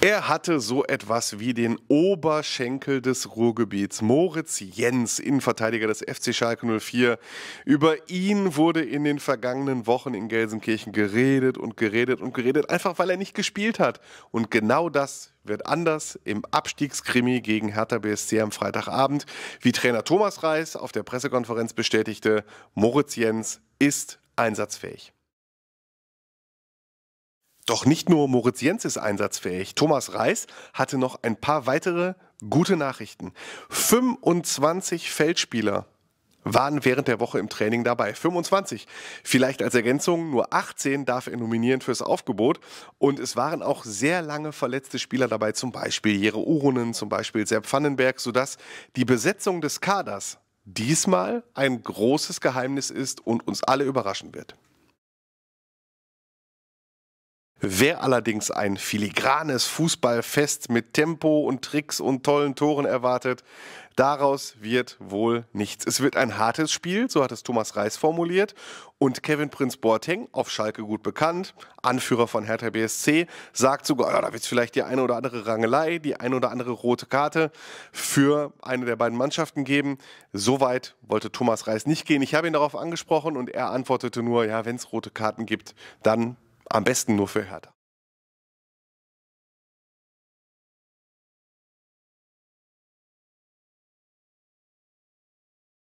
Er hatte so etwas wie den Oberschenkel des Ruhrgebiets. Moritz Jens, Innenverteidiger des FC Schalke 04. Über ihn wurde in den vergangenen Wochen in Gelsenkirchen geredet und geredet und geredet, einfach weil er nicht gespielt hat. Und genau das wird anders im Abstiegskrimi gegen Hertha BSC am Freitagabend. Wie Trainer Thomas Reis auf der Pressekonferenz bestätigte, Moritz Jens ist einsatzfähig. Doch nicht nur Moritz Jens ist einsatzfähig. Thomas Reis hatte noch ein paar weitere gute Nachrichten. 25 Feldspieler waren während der Woche im Training dabei. 25. Vielleicht als Ergänzung nur 18 darf er nominieren fürs Aufgebot. Und es waren auch sehr lange verletzte Spieler dabei, zum Beispiel Jere Urunen, zum Beispiel Sepp Pfannenberg, sodass die Besetzung des Kaders diesmal ein großes Geheimnis ist und uns alle überraschen wird. Wer allerdings ein filigranes Fußballfest mit Tempo und Tricks und tollen Toren erwartet, daraus wird wohl nichts. Es wird ein hartes Spiel, so hat es Thomas Reis formuliert. Und Kevin Prinz Boateng, auf Schalke gut bekannt, Anführer von Hertha BSC, sagt sogar, ja, da wird es vielleicht die eine oder andere Rangelei, die eine oder andere rote Karte für eine der beiden Mannschaften geben. Soweit wollte Thomas Reis nicht gehen. Ich habe ihn darauf angesprochen und er antwortete nur, ja, wenn es rote Karten gibt, dann am besten nur für Hertha.